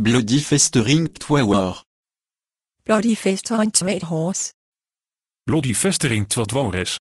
Bloody festering twa Bloody festering twat Bloody festering twat